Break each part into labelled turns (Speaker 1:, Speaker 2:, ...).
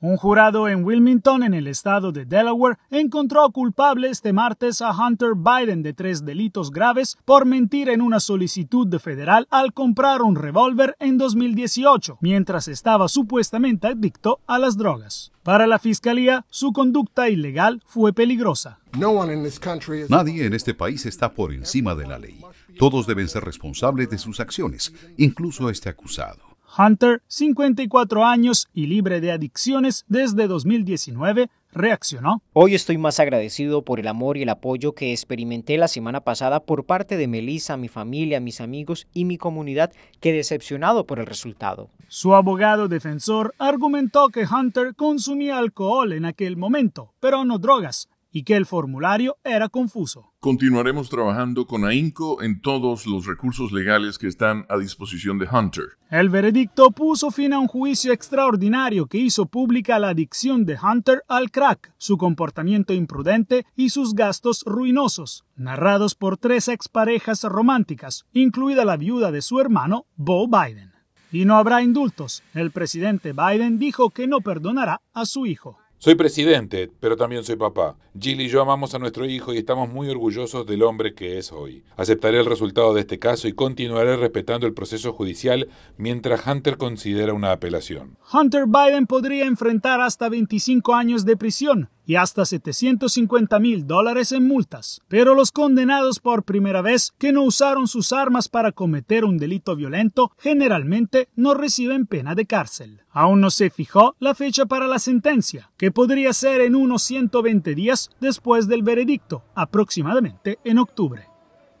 Speaker 1: Un jurado en Wilmington, en el estado de Delaware, encontró culpable este martes a Hunter Biden de tres delitos graves por mentir en una solicitud federal al comprar un revólver en 2018, mientras estaba supuestamente adicto a las drogas. Para la fiscalía, su conducta ilegal fue peligrosa. Nadie
Speaker 2: en este país está por encima de la ley. Todos deben ser responsables de sus acciones, incluso este acusado.
Speaker 1: Hunter, 54 años y libre de adicciones desde 2019, reaccionó. Hoy estoy más agradecido por el amor y el apoyo que experimenté la semana pasada por parte de Melissa, mi familia, mis amigos y mi comunidad que decepcionado por el resultado. Su abogado defensor argumentó que Hunter consumía alcohol en aquel momento, pero no drogas, y que el formulario era confuso.
Speaker 2: Continuaremos trabajando con ahínco en todos los recursos legales que están a disposición de Hunter.
Speaker 1: El veredicto puso fin a un juicio extraordinario que hizo pública la adicción de Hunter al crack, su comportamiento imprudente y sus gastos ruinosos, narrados por tres exparejas románticas, incluida la viuda de su hermano, Bo Biden. Y no habrá indultos. El presidente Biden dijo que no perdonará a su hijo.
Speaker 2: Soy presidente, pero también soy papá. Jill y yo amamos a nuestro hijo y estamos muy orgullosos del hombre que es hoy. Aceptaré el resultado de este caso y continuaré respetando el proceso judicial mientras Hunter considera una apelación.
Speaker 1: Hunter Biden podría enfrentar hasta 25 años de prisión y hasta 750 mil dólares en multas. Pero los condenados por primera vez que no usaron sus armas para cometer un delito violento generalmente no reciben pena de cárcel. Aún no se fijó la fecha para la sentencia, que podría ser en unos 120 días después del veredicto, aproximadamente en octubre.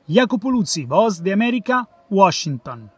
Speaker 1: Jacopo Luzzi, Voz de América, Washington.